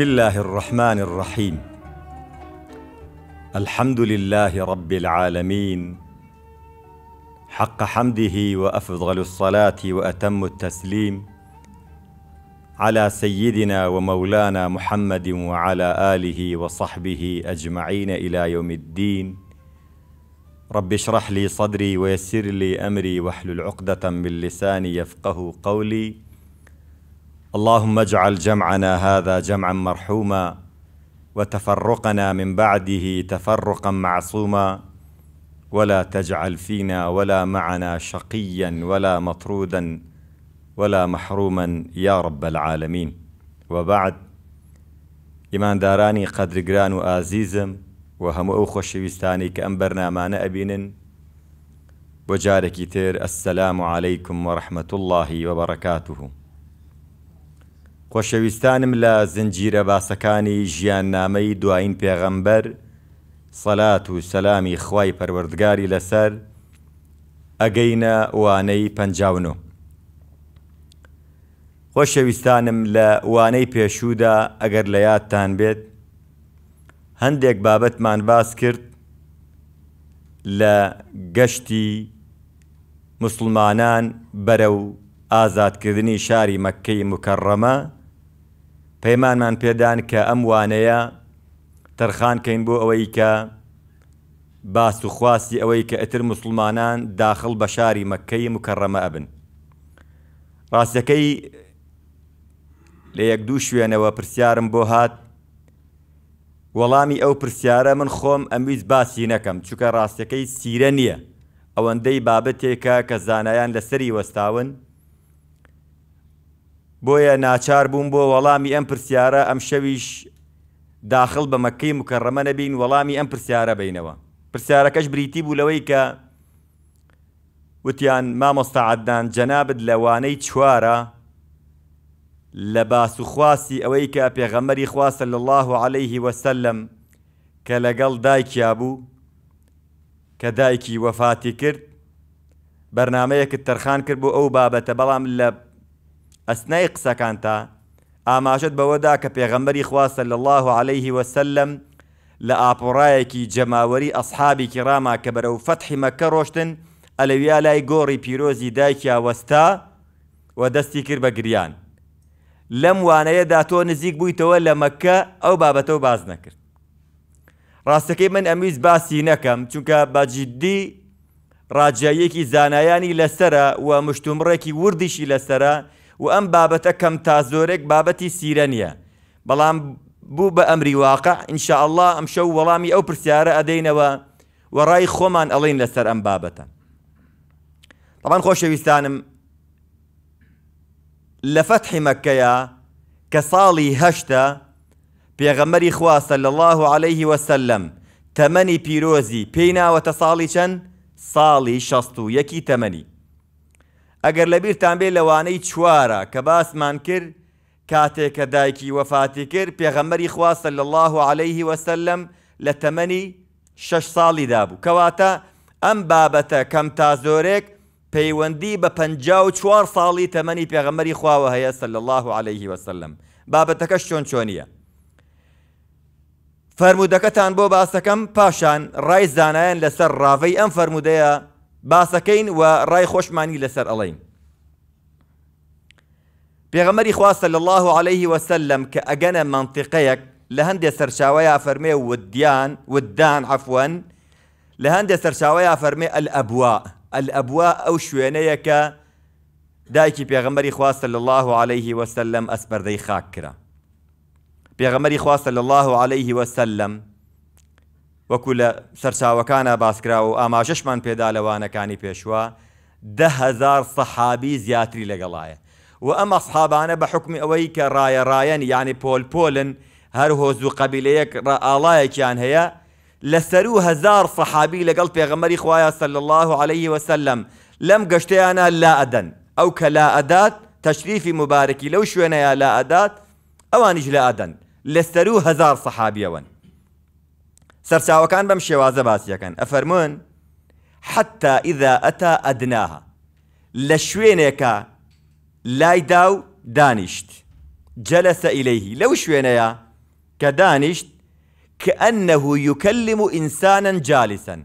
بسم الله الرحمن الرحيم الحمد لله رب العالمين حق حمده وافضل الصلاه واتم التسليم على سيدنا ومولانا محمد وعلى اله وصحبه اجمعين الى يوم الدين رب اشرح لي صدري ويسر لي امري واحلل عقده من لساني يفقه قولي اللهم اجعل جمعنا هذا جمعا مرحوما وتفرقنا من بعده تفرقا معصوما ولا تجعل فينا ولا معنا شقيا ولا مطرودا ولا محروما يا رب العالمين وبعد إيمان داراني قدر جران وآزيزم وهم أو خوشويستاني كان برنامان ابين وجارك تير السلام عليكم ورحمة الله وبركاته خۆشەویستانم لە زنجیرە باسەکانی ژیاننامەی دوایین پێغەمبەر سەلات و سەلامی خوای پەروەردگاری لەسەر ئەگەینە وانەی پنجاونۆ. خۆشەویستانم لە وانەی پێشوودا ئەگەر لە یادتان بێت هەندێک بابەتمان باس کرد لە گەشتی مسلمانان بەرە و ئازادکردنی شاری مەکەی مکەڕەمە پەیمانمان پێدان کە ئەم وانەیە تەرخانکەین بۆ ئەوەی کە باس و خواستی ئەوەی کە ئەتر مسلمانان داخل بە شاری مەکەی مکەڕەمە ئەبن ڕاستەکەی لە یەک دوو شوێنەوە پرسیارم بۆ هات وەڵامی ئەو پرسیارە من خۆم ئەمویست باسی نەکەم چووکە ڕاستەکەی سیرە نییە ئەوەندەی بابەتێکە کە زانایان لەسەری وەستاون بۆیە ناچار بووم بۆ وەڵامی ئەم پرسیارە ئەم شەویش داخل بە مەکەی مکەڕەمە نەبین وەڵامی ئەم پرسیارە بینەوە پرسیارەکەش بریتی بوو لەوەی کە وتیان مامۆستاعددان جەنابد لەوانەی چوارە لە باسوخواسی ئەوەی کە پێغەمەری خواستە لە الله عليه وسلم کە لەگەڵ دایکیا بوو کە دایکی وەفاتی کرد بەرنمەیەکت تەرخان کرد بۆ ئەو بابەتە بەڵام لە ئەسنای قسەکان تا ئاماژت بەوەدا کە پێغەمبەری خواستە لە الله عليه وسلم لە ئاپۆڕایەکی جەماوەری ئەسحابی کراما کە بەرەو فەتحی مەکە ڕۆشتن ئەلەویا لای گۆڕی پیرۆزی دایکیاوەستا و دەستی کرد بە گریان لەم وانەیەدا تۆ نزیک بوویتەوە لە مەکە ئەو بابەتەوە باز نەکرد ڕاستەکەی من ئەمویست باسی نەکەم چونکە بەجددی ڕاجاییەکی زانایانی لەسرە و مشتومڕێکی وردیشی لەسرە و ئەم بابەتە کەم تا زۆرێک بابەتی سیرە نیە بەڵام بوو بە ئەمری واقع انشاءله ئەم شەو وەڵامی ئەو پرسیارە ئەدەینەوە وەڕای خۆمان ئەڵین لەسەر ئەم بابەتە طبعاان خۆشەویستانم لە فەتحی مەکەیە کە ساڵی هەشتە پێغەمەری خواسە لە الله عليه وسلم تەمەنی پیرۆزی پێی ناوەتە ساڵی چەند ساڵی شەست و یەکی تەمەنی ئەگەر لەبیرتان بێ لەوانەی چوارە کە باسمان کرد کاتێک کە دایکی وەفاتی کرد پێغەمەری خواستە لە الله عليه وسلم لە تەمەنی شش ساڵیدا بوو کەواتە ئەم بابەتە کەم تا زۆرێک پەیوەندی بە پ و چوار ساڵی تەمەنی پێغەمەری خواوە هەیە سل الله عليه وسلم بابەتەکەش چۆن چۆنیە فەرمودەکەتان بۆ باسەکەم پاشان ڕای زانایان لەسەر ڕاوەی ئەم فەرمودەیە باسكين و ڕای خۆشمانی لسر ئەڵین پێغەمەری خواستە الله عليه وسلم کە منطقيك لهند يسر شاوية فرمي وديان ودان عفوا لهند يسر شاوية فرمي الأبواء الأبواء أو شوينيك دايكي بيغمر إخوة صلى الله عليه وسلم أسبر ذي کرا بيغمر إخوة صلى الله عليه وسلم وەکو لە سەرچاوەکانە باسکرا و ئاماژەشمان پێدا لەوانەکانی پێشوە دههزار سەحابی زیاتری لەگەڵایە و ئەمە سحابانە بە حکمی ئەوەی کە ڕایە ڕایەن ینی پۆل پۆلن هەر هۆز و قەبیلەیەک ئاڵایەکیان هەیە لەسەر و هزار سەحابی لەگەڵ پێغەمەری خوایە سەل الله عليه وسلم لەم گەشتیانە لا ئەدەن ئەو کە لا ئەدات تەشریفی مبارەکی لەو شوێنەیە لا ئەدات ئەوانیش لا ئەدەن لەسەر و هزار سەحابیەوەن سەرچاوەکان كان شێوازە باسیەکەن ئەفەرمون حتا ئیدا ئەتا ئەدناها لە شوێنێکە لایدا و دانیشت جەلەسە ئیلەیهی لەو شوێنەیە کە دانیشت کە ئەنەه یوکەلم و ئینسانن جالیسن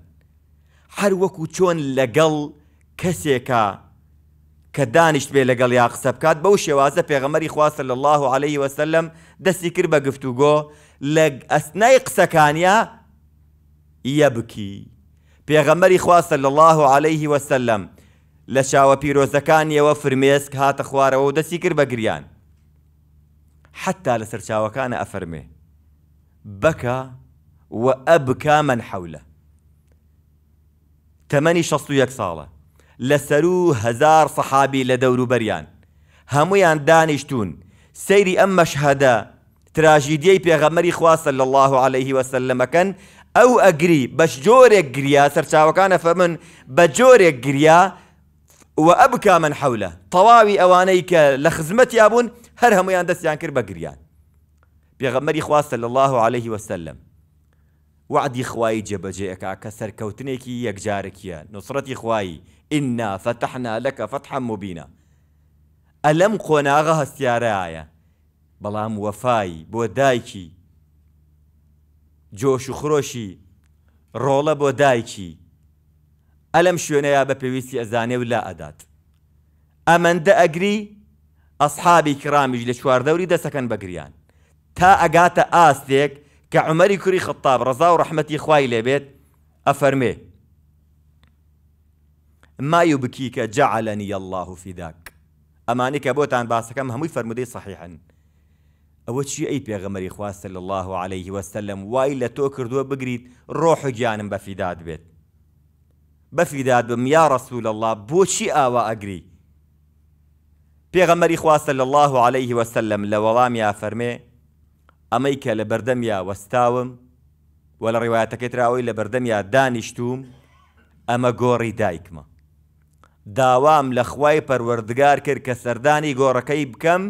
هەر وەکو چۆن لەگەڵ کەسێکە کە دانیشت بێ لەگەڵ یا قسە بکات بەو صلى الله عليه وسلم دسي کرد بە گفتوگۆ لە ئەسنای قسەکانیا يبكي پێغەمەری خواستە صلى الله عليه وسلم لە شاوە پیرۆزەکانیەوە فرمێسک هاتە خوارەوە و دەستی کرد بە گریان حتا كان افرمي بكى بەکە و من حوله تمني شصو ساڵە صالة لسرو هزار صحابي لدورو بريان هەمویان دانشتون سيري أما شهدا تراجيدي بيغمري خواستە صلى الله عليه وسلم كان او اجري باش جوري گریا سرتا وكان فمن بجوري گریا وابكى من حوله طواوي اوانيك لخزمتي ابون هرهم بوون هەر يانكر بجريان بيغمر اخوا صلى الله عليه وسلم وعدی خوای كسر كوتنيكي سەرکەوتنێکی يا نصرتي اخواي انا فتحنا لك فتحا مبينا الم قۆناغە هەستیارەیە بەڵام وەفای بودايكي جوش و خرۆشی ڕۆڵە بۆ دایکی ئەلم شوێنەیە بە ولا ادات و لا اگری ئەمەندە ئەگری ئەسحابی کرامیش دوری ده سکن بگریان تا ئەگاتە آستیک کە عمەری کری خطاب رضا و ڕەحمەتی خوای لێبێت افرمه ما يبكيك جعلني الله ذاك ئەمانی کە بۆتان باسەکەم هم يفرمودي صحيحا ئەوە چی ئەی پێغەمەری خواستە لە الله عليه وسلم وای لە تۆ کردووە بگریت ڕۆحگیانم بەفیداد بێت بەفیداد بم یا ڕسوول الله بۆچی ئاوا ئەگری پێغەمەری خواستە لە الله عليه وسلم لە وەڵامیا فەرمێ ئەمەی کە لە بەردەمیا وەستاوم وە لە ڕێواتەکەی تراوەی لە بەردەمیا دانیشتوم ئەمە گۆڕی دایکمە داوام لە خوای پەروەردگار کرد کە سەردانی گۆڕەکەی بکەم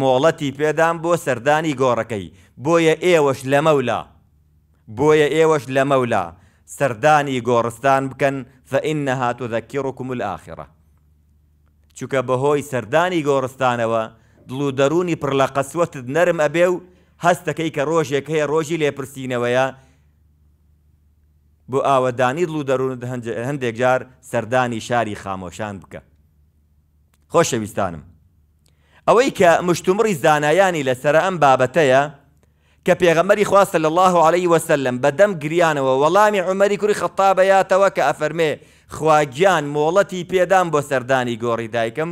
مۆڵەتی پێدام بۆ سەردانی گۆڕەکەی بۆیە ئێوەش لە مەولا بۆیە ئێوەش لە مەولا سەردانی گۆڕستان بکەن فەئینە هاتو دەکیڕکم ئاخرە چووکە بەهۆی سەردانی گۆڕستانەوە دڵ و دەرونی پڕ لە قەسوەتت نەرم ئەبێ و هەستەکەی کە ڕۆژێک هەیە ڕۆژی لێپرسینەوەیە بۆ ئاوەدانی دڵ و دەرونت هەندێک جار سەردانی شاری خامۆشان بکە خۆشەویستانم ئەوەی کە مشتومڕی زانایانی لەسرە ئەم بابەتەیە کە پێغەمەری خواستە لە الله عليه وسلم بەدەم گریانەوە وەڵامی عمەری کوری خەتابەیاتەوە کە ئەفەرمێ خواگیان مۆڵەتی پێدام بۆ سەردانی گۆڕی دایکم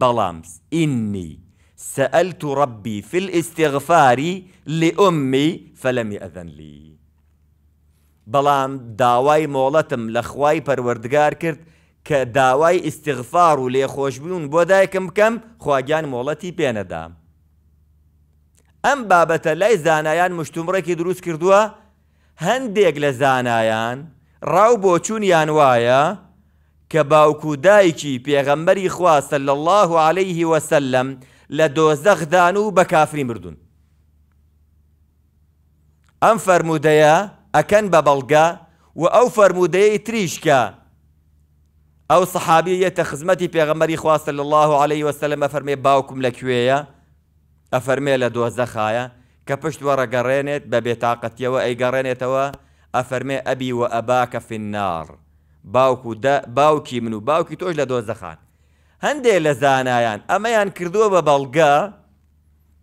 بەڵامس ئینی سألت ربي في الاستغفار لأمي فلم يأذن لي بەڵام داوای مۆڵەتم لە خوای پەروەردگار کرد کە داوای ئیسیغفار و لێخۆشببوون بۆ دایکم بکەم خواگیان مۆڵەتی پێنەدام. ئەم بابەتە لای زانایان مشتومڕێکی دروست کردووە هەندێک لە زانایان ڕاو بۆچوونیان وایە کە باوکو دایکی پێغەمبەری خواستە لە الله عليه وسلم لە دۆزەخدان و بە کافری مردون. ئەم فەرمودەیە ئەکەن بە بەڵگە و ئەو فەرمودەیە تریشکە او صحابيه تخزمتي پێغەمەری خواستە صلى الله عليه وسلم افرمي باوکم لەکوێیە ئەفەرمێ لە دۆزەخایە آية. کە پشت وەڕەگەڕێنێت بە واي ئەیگەڕێنێتەوە افرمي ابي و ئەباکە في النار باوكو دا باوكي منو باوكي تۆش لە دۆزەخان هەندێک لزانايان اما ئەمەیان کردووە بە كالين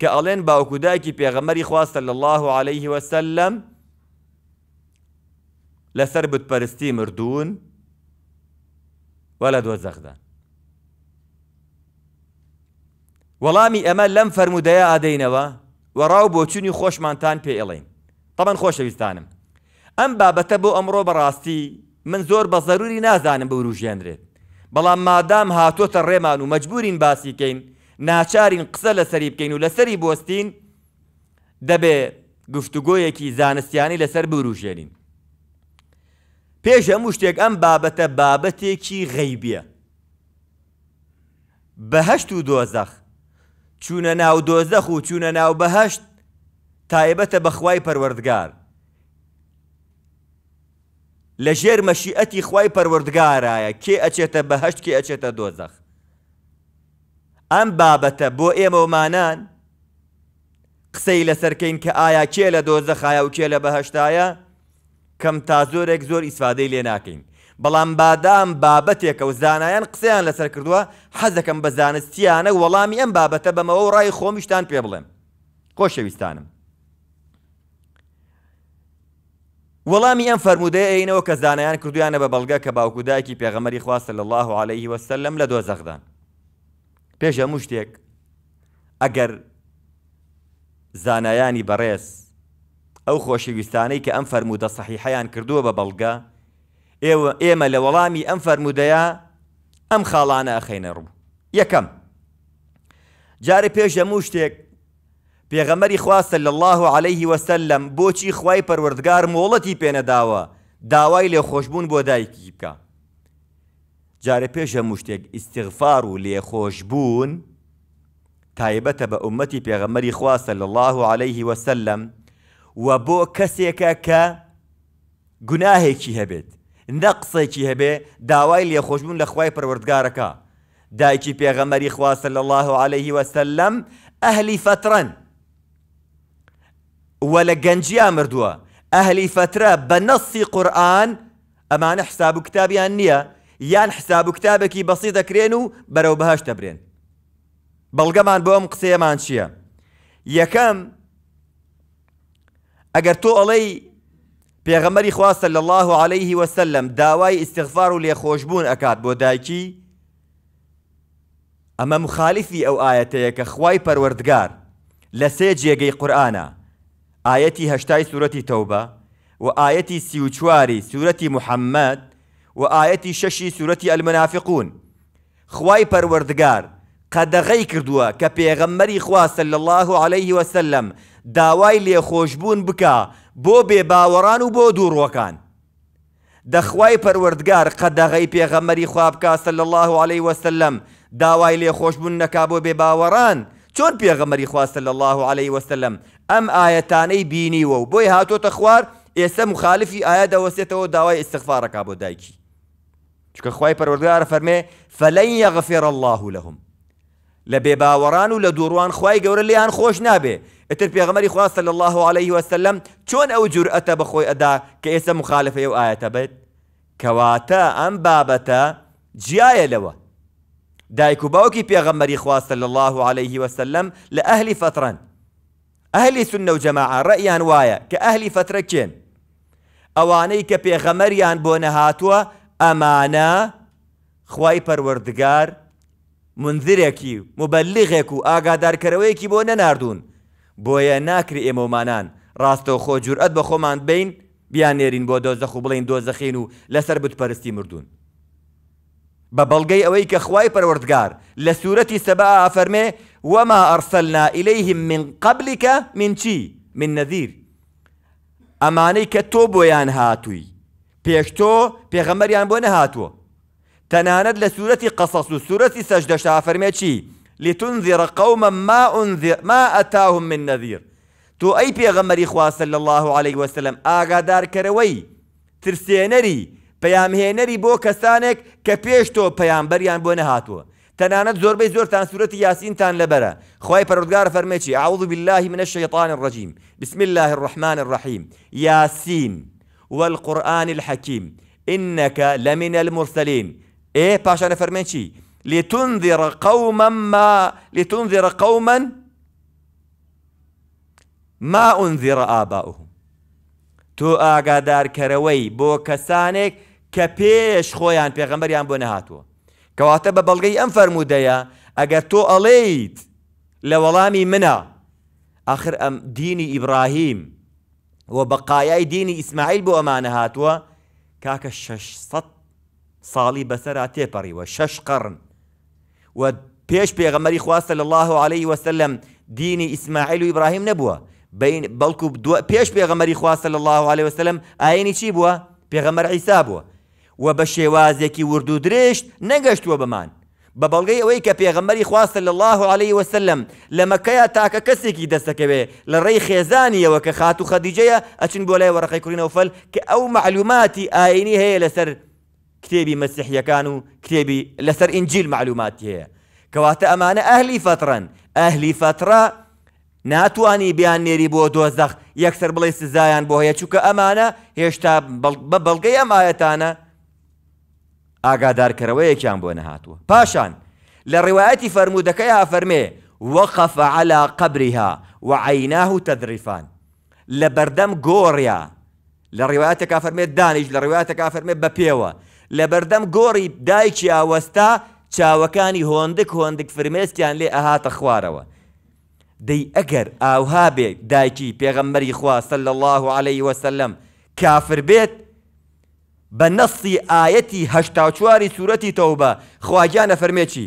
باوكو ئەڵێن باوکوداکی پێغەمەری صلى الله عليه وسلم لسربت بتپەرستی مردون و لە دۆ زەخدا وەڵامی ئەمە لەم فرەرمودەیە ئادەینەوە وەڕاو بۆچوونی خۆشمانتان پێ ئێڵین تەمەەن خۆشەویستانم ئەم بابەتە بۆ ئەمڕۆ بەڕاستی من زۆر بە زەروری نازانم بە وروژێنرێت بەڵام مادام هاتۆتە ڕێمان و مەجبورین باسیکەین ناچارین قسە لەسەری بکەین و لەسەری بستین دەبێ گفتوگۆیەکی زانستیانی لەسەر بروژێنین پێش هەموو شتێک ئەم بابەتە بابەتێکی غەیبیە بەهشت و دۆزەخ چوونە ناو دۆزەخ و چوونە ناو بەهشت تایبەتە بەخوای پەروەردگار لە ژێر مەشیئەتی خوای پەروەردگارایە کێ ئەچێتە بەهشت کێ ئەچێتە دۆزەخ ئەم بابەتە بۆ ئێمەمانان قسەی لەسەرکەین کە ئایا کێ لە دۆزەخایە و کێ لە بەهشتایە کەم تا زۆرێک زۆر ئیسفادەی لێ ناکەین بەڵام بادام بابەتێکە و زانایان قسەیان لەسەر کردووە حەزەکەم بە زانستیانە وەڵامی ئەم بابەتە بەمەوە و ڕای خۆمیشتان پێ بڵێم خۆشەویستانم وەڵامی ئەم فەرمودە ئەینەوە کە زانایان کردویانە بە بەڵگە کە باوکوداکی پێغەمەری خواستە لە الله عليه وسلم لە دۆزەخدان پێش هەموو شتێک ئەگەر زانایانی بەڕێز ئەو خۆشەویستانەی کە ئەم فەرمودە سەحیحەیان کردووە بە بەڵگە ئێوە ئێمە لە وەڵامی ئەم فەرمودەیە ئەم خاڵانە ئەخینە ڕوو یەکەم جارە پێش دەموو شتێک پێغەمەری خواستە لە الله عليه وسلم بۆچی خوای پەروەردگار مۆڵەتی پێنەداوە داوای لێخۆشببوون بۆ دایکی بکە جارە پێش هەموو شتێک ئیسیغفار و لێخۆشببوون تایبەتە بە عومەتی پێغەمەری خواستە لە الله عليه وسلم و بۆ کەسێکە کە گوناهێکی هەبێت نە قسێکی هەبێ داوای لێخۆشببوون لە خی پروردگارەکە دایکی پێغەمەری خواسە لە الله عليه وسلم ئەهلی فترەن وە لە گەنجیا مردووە ئەهلی فترە بە نەسی قورآن ئەمانە حساب و کتابیان نییە یان حساب و کتابێکی بەسی دەکرێن و بەرەو بەهش دەبرێن بەڵگەمان بۆ ئەم قسەیەمان چییە؟ یەکەم ئەگەر تۆ ئەڵەی پێغەمەری خواستە لە الله و سلم داوای استغفار و خوشبون اکات بودای دایکی اما مخالفی او ئاەتەیە که خوای پەروەردگار لە سێ جێگەی قورآە ئاەتی هەشتای سوورەتی تەوبە و ئاەتی سیوچواری سورتی محمد و ئاەتی شەشی سوورەتی ئەلمەنافقون خوای پەروەردگار قەدەغی کردووە کە پێغەممەری خواستە لە الله و سلم داوای لێخۆشببوون بکە بۆ بێباوەڕان و بۆ دووڕۆکان دەخوای پەروەردگار قەدەغی پێغەمەری خوابکە لە الله عليه وسلم داوای لێخۆشببوون نەکا بۆ بێباوەڕان چۆن پێغەمەری خواستە لە الله عليه وسلم ئەم ئاەتانەی بینیوە و بۆی هاتۆتە خوار ئێستا مخالفی ئایا دەوەسێتەوە داوای استەخفاڕەکە بۆ دایکی چکە خی پەروەردگارە فەرمێ فەلەن یەغەفێر الله لەهم لە بێباوەڕان و لە دووڕوان خی گەورە لیان خۆش نابێ اتر پیغمبر خواست صلی الله عليه وسلم چۆن ئەو جورئەتە بەخۆی ئەدا کە مخالفه مخالفەیە و ئاەتە بێت ام ئەم بابەتە جیایە لەوە دایک و باوکی پیغمبر خواستە صلی الله عليه وسلم لە ئەهلی فترەن اهل سنه و جەماع ڕەیان وایە کە ئەهلی فترە کێن ئەوانەی کە پێغەمەریان بۆ هاتوا امانه خوای پەروەردگار منذرێکی مبەلغێک و ئاگادارکەرەوەیەکی بۆ نەناردوون بۆیە ناکری ئێمەمانان ڕاستەوخۆ جورئەت بە خۆمان بین بیانێرین بۆ دۆزەخ و بڵین دۆزەخین و لەسەر بتپەرستی مردوون بە بەڵگەی ئەوەی کە خوای پەروەردگار لە سوورەتی سەبا ئافەرمێ وەما ئەرسەلنا ئیلەیهم من قبلیکە من چی من نەذیر ئەمانەی کە تۆ بۆیان هاتووی پێشتۆ پێغەمەریان بۆ نەهاتووە تەنانەت لە سوورەتی قەسەس و سوورەتی سەشدەشتا فەرمێ چی لتنذر قوما ما انذر ما اتاهم من نذير تو اي بيغمر خوا صلى الله عليه وسلم دار كروي ترسينري كسانك كبيشتو بيام بريان بو نهاتو تنانت زور بي زور تن سورة ياسين تان لبرا خی پرودگار فەرمێکی أعوذ بالله من الشيطان الرجيم بسم الله الرحمن الرحيم ياسين والقرآن الحكيم إنك لمن المرسلين إيه باشا نفرمين لتنذر قوما ما لتنذر قوما ما أنذر آباؤهم تو ئاگادارکەرەوەی بۆ كروي کە كبيش خۆیان پێغەمبەریان بۆ يان کەواتە كواتب بەڵگەی أنفر فەرمودەیە ئەگەر تو ئەڵێیت لە وەڵامی آخر أم ديني إبراهيم وبقايا ديني إسماعيل بو أمانهاتو كاك هاتووە صد صالي ساڵی بەسەرا وشش قرن و پێش پێغەمەری خواستە لە الله عليه وسلم دینی ئیسماعیل و ئیبراهیم نەبووە بەڵکو پێش پێغەمەری خواستە لە الله عليه وسلم ئاینی چی بووە پێغەمەر عیسا بووە و بە شێوازێکی ورد و درێشت نەگەشتووە بمان بە بەڵگەی ئەوەی کە پێغەمەری خواستە لە الله عليه وسلم لە مەکەیا تاکە کەسێکی دەستەکەوێ لە ڕێی خێزانیەوە کە خات و خەدیجەیە ئەچن بۆ لای وەرەقەی کوڕینەوەفەل کە ئەو معلوماتی ئاینی هەیە لەسەر کتێبی مەسیحیەکان و کتێبی لسر إنجيل معلوماتی هەیە کەواتە ئەمانە أهلي فترة ئەهلی فترە ناتوانانی بیان نێری يكسر دۆزەخ یەکسەر بڵێ سزایان بۆ هەیە چووکە ئەمانە هێشتا بە بەڵگەی ئەمایەتانە ئاگادارکەرەوەیەکیان بۆ نەهاتووە پاشان لە ڕێواەتی فەرمودەکەی ها فەرمێ وەخەف على قبرها وعيناه تذرفان لە بەردەم گۆڕیا لە ڕێواتێکا فەرمێت دانیش لە لە بەردەم گۆڕی دایکی ئاوەستا چاوەکانی هۆندک هۆندک فرمێستیان لێ ئەهاتە خوارەوە دەی ئەگەر ئاوها بێ دایکی پێغەمبەری صلى الله عليه وسلم کافر بێت بە آيتي ئاەتی سورة توبة خواجانا خواجانە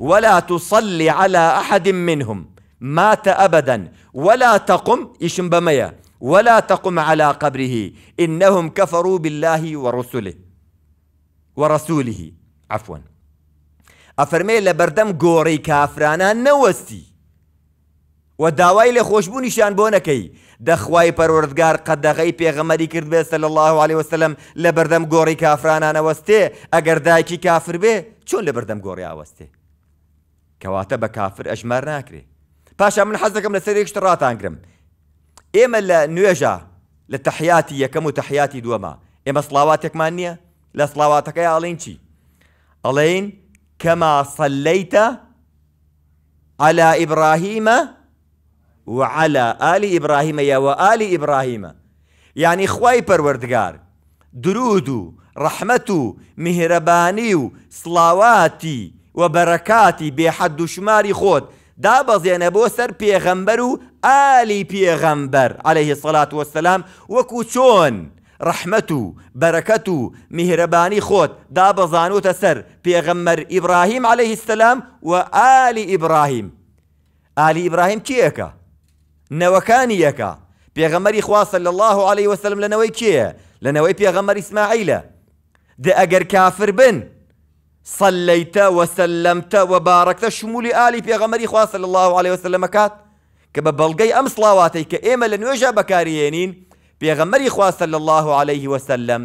ولا تصلي على أحد منهم مات أبدا ولا تقم إشم بميا ولا تقم على قبره إنهم كفروا بالله ورسله وەڕسوولیهی ئەفۆن ئەفەرمێ لە بەردەم گۆڕی کافرانان نەوەستی و داوای لە خۆشببوونیشان بۆ نەکەی دەخوای پەروەردگار قەدەغی پێغەمەری کرد بێ سە الله عليه وسلم لە بەردەم گۆڕی کافرانانەوەستێ ئەگەر دایکی کافر بێ چۆن لە بەردەم گۆڕی ئاوەستێ کەواتە بە کافر ئەژمار ناکرێ پاشا من حەزەکەم لە سەرێکشت ڕاتانگرم ئێمە لە نوێژە لە تەحیاتی یەکەم و تەحیاتی دووەمە ئێمە سڵاواتێکمان نییە لە سڵاواتەکەی ئاڵین چی ئەڵین کەما سەلەیتە على ئیبراهیمە وعلى ئالی ئیبراهیمە یەوە ئالی ئیبراهیمە یعنی خوای پەروەردگار درود و ڕەحمەت و میهرەبانی و سڵاواتی و بەرەکاتی بێحەد و شماری خۆت دابەزێنە بۆ سەر پێغەمبەر و ئالی پێغەمبەر عليهەیه سەلات وەسەسلام وەکو چۆن رحمتو و مهرباني خوت داب خۆت تسر بيغمر إبراهيم عليه السلام و إبراهيم آل إبراهيم ئیبراهیم کیەکە نەوەکانی یەکە پێغەمەری خواسە الله عليه وسلم لەنەوەی کێە لنوي بيغمر إسماعيل دي أجر كافر بن صليت وسلمت وباركت شمولي آلي إخوة صلى الله عليه وسلم كات کە أم بەڵگەی ئەم لنوجه بكاريينين پێغەمەری خواستە لە الله عليه وسلم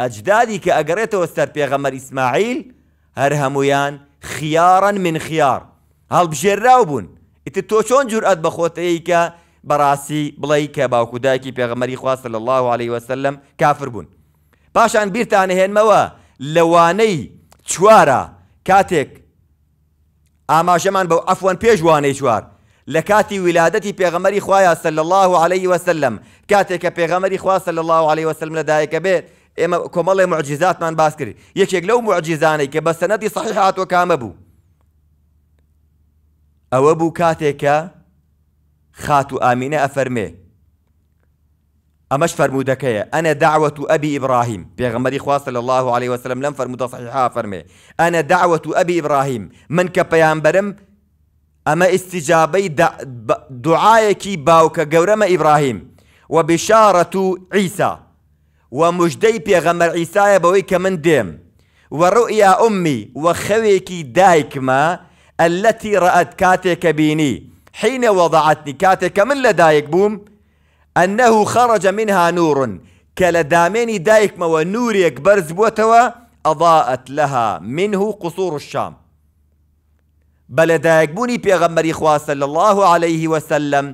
ئەجدادی کە ئەگەڕێتەوە سەر پێغەمەر ئیسماعیل هەر هەمویان خیارن من خیار هەڵبژێرراو بوون ئیت تۆ چۆن جورئەت بەخۆتەیە کە بەڕاستی بڵی کە باوکوداکی پێغەمەری خواستە لە الله عليه وسلم کافر بوون پاشان بیرتانەهێنمەوە لەوانەی چوارە کاتێک ئاماژەمان بەو ئەفوان پێشوانەی چوار لكاتي ولادتي بيغمري خوايا صلى الله عليه وسلم کاتێککە پێغەمەری خوا صلى الله عليه وسلم لدائك بيت إما كم الله معجزات من یەکێک لەو لو معجزاني بس سەنەتی صحيحات وكام أبو أو أبو بوو خاتو آمينة أفرمي أمش فرمو ئەمەش أنا دعوة أبي إبراهيم بيغمري خواه صلى الله عليه وسلم لم فرمو صحیحا فەرمێ أنا دعوة أبي إبراهيم ئیبراهیم من كبيان برم اما استجابي دعائك باوکە گەورەمە ابراهيم وبشارة عيسى ومجدي بيغمر عيسى مژدەی پێغەمەر من ديم ورؤيا امي وخويك خەوێکی دایکمە ئەلەتی ڕەت کاتێکە بینی حینە وەضعتنی کاتێککە من لەدایک بووم ئەنەه منها نور كلداميني دايكما دامێنی دایکمەوە بوتوا اضاءت لها منه قصور الشام بە لەدایکبوونی پێغەمبەری خواستە لە الله عليه وسلم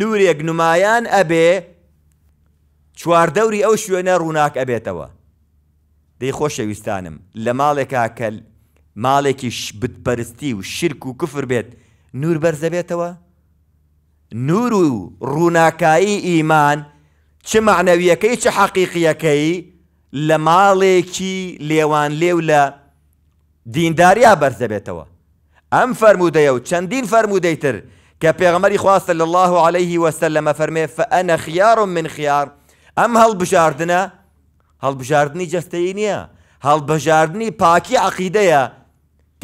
نورێک نمایان ئەبێ چواردەوری ئەو شوێنە ڕووناک ئەبێتەوە دەی خۆشەویستانم لە ماڵێکا کە ماڵێکی بتپەرستی و شرک و کفر بێت نور بەرزەبێتەوە نور و ڕووناکایی ئیمان چ معنەویەکەی چه حەقیقیەکەی لە ماڵێکی لێوان لێو لە دینداریا بەرزەبێتەوە ام فرموده و چەندین فرموده تر کە پێغەمەری صلى الله عليه وسلم فەرمێ فانا خيار من خیار ئەم هەڵبژاردنە هەڵبژاردننی جستەی هل هەڵبژاردننی پاکی عقیدەیە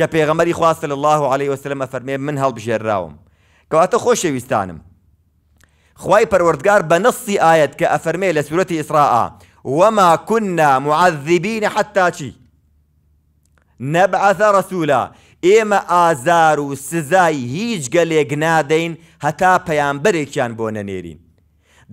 کە پێغەمەری خواستە لە الله عليه وسلم فەرمێ من هەڵبژێراوم کەواتە خۆشەویستانم خوای پەروەردگار بە نەسی ئاەت کە ئەفەرمێ لە سوورەتی اسراء وما كنا معذبين حتى شي نبعث رسولا ئێمە ئازار و سزای هیچ گەلێک نادەین هەتا پەیامبەرێکیان بۆ نەنێرین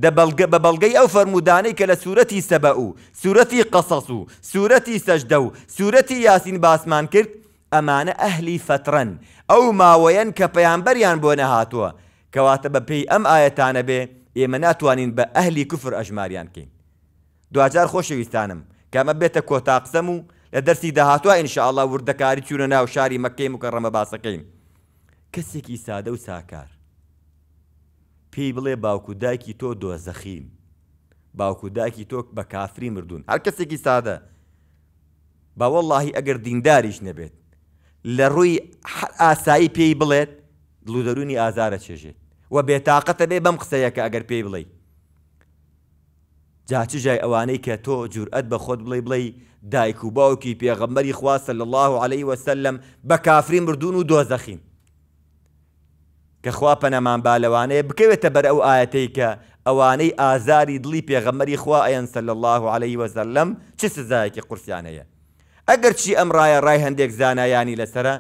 دەبڵگە بە بەڵگەی ئەو فەرمودانەی کە لە سوورەتی سەبە و سوورەتی قەسەس و سوورەتی سەجدە و سوورەتی یاسین باسمان کرد ئەمانە ئەهلی فترەن ئەو ماوەیەن کە پەیامبەریان بۆ نەهاتووە کەواتە بە پێی ئەم ئاەتانە بێ ئێمە ناتوانین بە ئەهلی کوفر ئەژماریان بکەین دوجار خۆشەویستانم کەمە بێتە کۆتاقسەم و لە دەرسی داهاتوە ئینشاءله وردەکاری چوونە ناو شاری مەکەی وکە ڕەمە باسەکەین کەسێکی سادە و ساکار پێی بڵێ باوکو دایکی تۆ دۆزەخین باوکو دایکی تۆ بە کافری مردوون هەر کەسێکی سادە باوەڵی ئەگەر دینداریش نەبێت لە ڕووی ئاسایی پێی بڵێت لودەرونی ئازارە چێژێت و بێتاقەتە بێ بەم قسەیەکە ئەگەر پێی بڵێ جاچژای ئەوانەی کە تۆ جورئەت بە خۆت بڵێ بڵێ دایک و باوکی پێغەمبەری خواستە لە الله عليه وسلم بە کافری مردون و دۆزەخین کە خوا پەنەمان بالەوانەیە بکەوێتە بەر ئەو ئاەتەی کە ئەوانەی ئازاری دڵی پێغەمەری خوا ئەەن سە لە الله عليه وسلم چه سزایەکی قورسیانەیە ئەگەر چی ئەم ڕایە ڕای هەندێک زانایانی لەسرە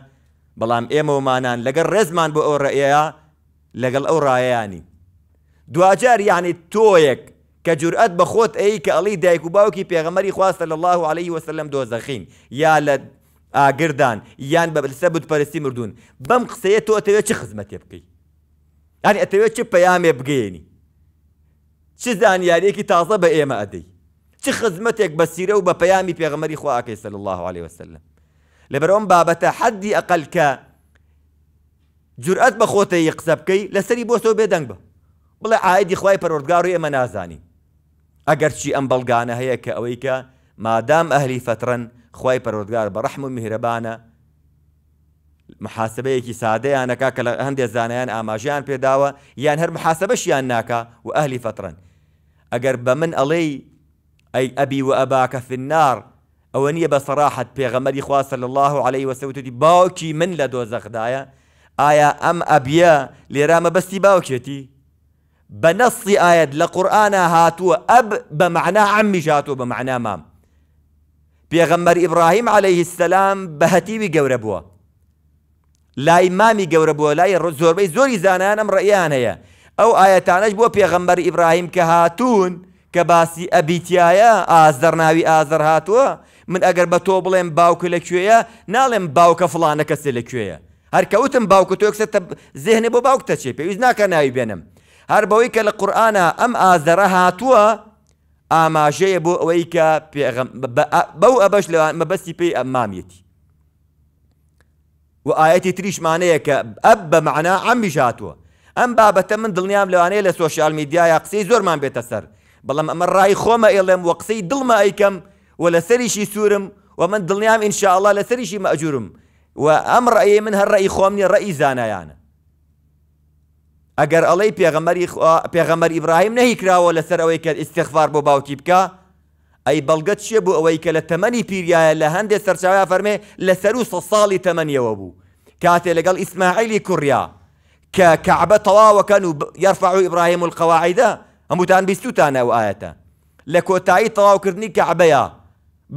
بەڵام ئێمەمانان لەگەر ڕێزمان بۆ ئەو ڕێەیە لەگەڵ ئەو ڕایانی دوجار یعنی تۆیەک كجرأت بخوت أي كألي کە ئەڵی دایک و باوکی الله عليه وسلم دۆزەخین یا لد ئاگردان آه، یان بەلسە بت پەرستی مردوون بەم قسەیە تۆ ئەتەوێت چه خزمەتێ بکەیت ئەنی يعني ئەتەوێت چه پەیامێ بگەێنی چ زانیارێکی يعني تازە بە ئێمە ئەدەی چ خزمەتێک بەسیرە و بە پەیامی پێغەمەری خواکەی سەل الله عليه وسلم لەبەرەوەم بابەتە حەدی ئەقل کە جورئەت بە خۆتە یە قسە بکەی لەسەری بۆ تۆ بێدەنگ بە بڵێ خوای پەرۆردگار و ئێمە ئەگەرچی ئەم بەڵگانە هەیە کە ئەوەی کە مادام ئەهلی فترەن خی پەرۆدگار بە ڕەحم و میهرەبانە محاسبەیەکی سادەیانەکە کە لە هەندێک زانایان ئاماژیان پێداوە یان هەر محاسبەشیان ناکە و ئەهلی فترەن ئەگەر بە من ئەڵێ ئەی ئەبی و ئەباکە فنار ئەوە نییە بە سەراحت پێغەمەری خواستە لە الله عليه وسوتتی باوکی من لە دۆزەخدایە ئایا ئەم ئەبیە لێرامە بەستی باوکێتی بە نەستی ئاەت لە قورآە هاتووە ئەب بە معنا عەممیش هاتووە بە معنا مام پێغەمبەر ئیبراهیم عليه السلام بە هەتیوی گەورە بووە لای مامی گەورە بووە لای زۆربەی زۆری زانانم ڕێیان هەیە ئەو ئاەتانەش بۆ پێغەمبەر ئیبراهیم کە هاتوون کە باسی ئەبییتایە ئازدەرناوی ئازر هاتووە من ئەگەر بە تۆ بڵێم باوکە لەکوێیە ناڵێم باوکە فلانە کەسێ لەکوێیە هەرکەوتم باوکە تۆ کسە زێنێ بۆ باوکتە چێ پێویست ناکە ناوی بێنم هەر بەوەی کە لە قورآە ئەم ئازدەرە هاتووە ئاماژەیە بۆ ئەوەی کە بەو ئەبەش لە مەبەستی پێی ئەمامیەتی و ئاەتی تریشمانەیە کە ئەب بە معنا ئەمیش هاتووە ئەم بابەتە من دڵنیام لەوانەیە لە سوۆشال میدیایە قسەی زۆرمان بێتە سەر بەڵام ئەمە ڕای خۆمە ئێڵێم وە قسەی دڵمە ئەیکەم و لە سەریشی سوورم و من دڵنیام ئینشاءله لە سەریشی مەجوورم و ئەم ڕێی من هەر ڕێی خۆمنی ڕێی زانایانە اگر الله پیغمبر پێغەمەر ئیبراهیم نەهیکراوە لەسەر ئەوەی کە ئیسیخفار بۆ باوکی بکە ئەی بەڵگەت چێ بوو ئەوەی کە لە تەمەنی پیریایە لە هەندێک لهند فەرمێ لە سەر و سە ساڵی تەمەنیەوە بوو کاتێ لەگەڵ ئیسماعیلی کوڕیا کە کەعبە تەواوەکەن و یارفع و ئیبراهیم و القەواعیدە هەمووتان بیستوتانە و ئاەتە لە کۆتایی تەواوکردنی کەعبەیە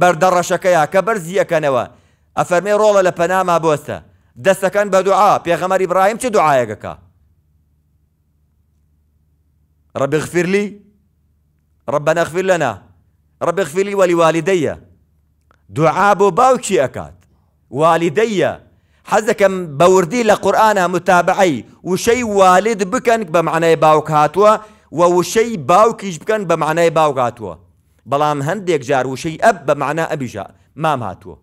بەردەڕەشەکەیە کە بەرزیەکەنەوە ئەفەرمێ ڕۆڵە لە پەناما بۆستە دەستەکەن بە دوعا پێغەمەر ئیبراهیم چه رب اغفر لي ربنا اغفر لنا رب اغفر لي ولوالدي دعاء بو باوكي اكاد والدي حزك بەوردی لە قورآە وشي والد بكن بمعنى باوك هاتوا ووشي و بكن بمعنى باوك هاتوا بلام باوک جار وشي أب بمعنى أبي ئەبیژە مام هاتوا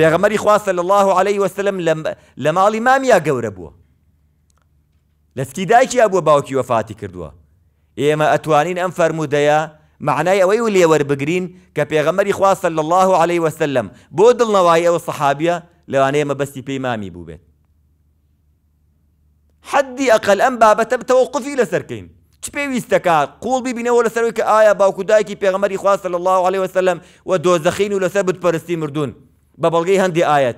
پێغەمەری إخوة صلى الله عليه وسلم لە ماڵی مامیا گەورە بووە لەسکی دایکی أبو باوكي وفاتي کردووە ئێمە أتوانين أم فەرمودەیە معنای ئەوەی و لێوەربگرین کە پێغەمەری خواستە لە الله عليه وسلم بۆ دڵنەوەی ئەوە سەحابە لەوانەیە ئمە بەستی پەیمامی بوو بێت حدی ئەقل ئەم بابەتە بتەوەقفی لەسەرکەین قول پێویستەکە قوڵ ببینەوە لەسەروی کە ئایا آية باوکو دایکی پێغەمەری خواستە لە الله عليه وسلم و ولا و لەسەر بتپەرستی مردوون هندي بەڵگەی آية.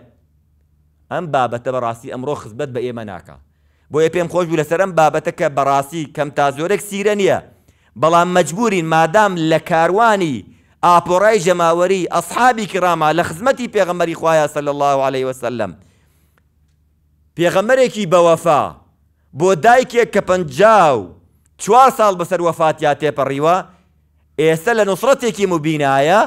أم بابا ئەم أم بەڕاستی ئەمڕۆ خزبەت بە بۆیە پێم خۆش بوو لەسەرم بابەتە کە بەڕاستی کەم تا زۆرێک سیرە نییە بەڵام مەجبورین مادام لە کاروانی ئاپۆڕای ژەماوەری ئەسحابی کراما لە خزمەتی پێغەمەری خوایە سەل الله عليه وسلم پێغەمەرێکی بەوەفا بۆ دایکێک کە پەنجاو چوار ساڵ بەسەر وەفاتیا تێپەڕیوە ئێستا لە نوسرەتێکی مبینایە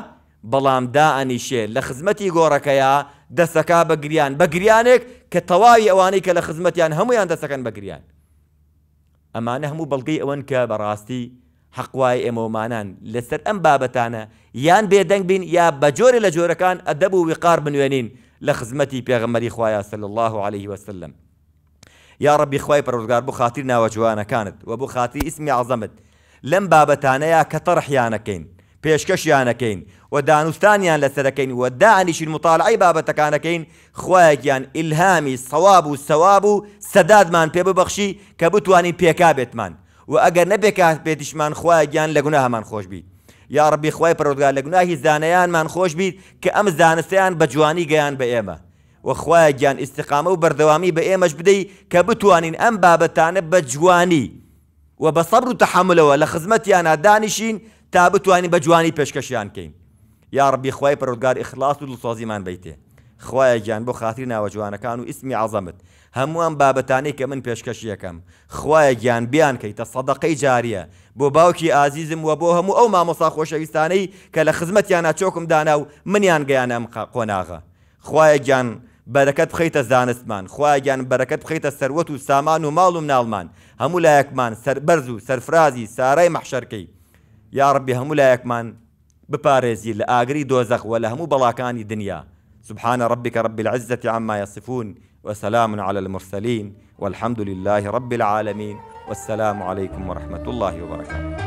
بەڵام دائنیشێ لە خزمەتی گۆڕەکەیە دەسەکە بە گریان بە گریانێک کە تەواوی ئەوانەی کە لە خزمەتیان هەمویان دەسەکەن بە گریان ئەمانە هەموو بەڵگەی ئەوەن کە بەڕاستی حەقوای ئێمەمانان لەسەر ئەم بابەتانە یان بێدەنگ بین یا بە جۆرە لە جۆرەکان ئەدەب و وقار بنوێنین لە خزمەتی پێغمەری خوایە سل الله عليه وسلم یا ڕبی خی پرۆزگار بۆ خااتیر ناوە جوانەکانت و بۆ خااتری ئسمی عزەمت لەم بابەتانەیە کە تەڕحیانەکەین پێشکەشیانەکەین و دانوستانیان لەسەرەکەین و دانیشین مطالعی بابەتەکانەکەین خوایەکیان ئیلهامی سەواب و سەواب و سەدادمان پێ ببەخشی کە بتوانین پێکا بێتمان و ئەگەر نەبێکات پێتیشمان خوایەکیان لە گوناهمان خۆش بیت یا ڕبی خی پرۆودگار لە گوناهی زانەیانمان خۆش بیت کە ئەم زانستیان بە جوانی گەیان بە ئێمە وەخوای گیان ئیسیقامە و بەردەوامی بە ئێمەش بدەیت کە بتوانین ئەم بابەتانە بە جوانی و بە سەبر و تەحملەوە لە خزمەتیانە دانیشین تا بتوانین بە جوانی پێشکەشیان بکەین یارببی خی پەرۆگار ئخلاص و دڵسۆزیمان بیتێ خخوایە گیان بۆ خاتری ناوە جوانەکان و ئیسمی عزەمت هەمووان بابەتانەی کە من پێشکەشیەکەم خخوایە گیان بیان کەیتە سەدەقەی جاریە بۆ باوکی ئازیزم وە بۆ هەموو ئەو مامۆسا خۆشەویستانەی کە لە خزمەتیان ناچۆکم دانا و منیان گەیانە قۆناغە خخوایە گیان بەرەکەت بخەیتە زانستمان خوایان بەرەکەت بخەیتە سەروەت و سامان و ماڵ و ناڵمان هەموو لایەکمان سەربەرز و سەرفرازی سارای مەحشەرکەی يا ربي هم لایەکمان بپارێزی بباريزي لآقري دوزخ ولا هم بلاكان بەڵاکانی سبحان ربك رب العزة عما يصفون وسلام على المرسلين والحمد لله رب العالمين والسلام عليكم ورحمة الله وبركاته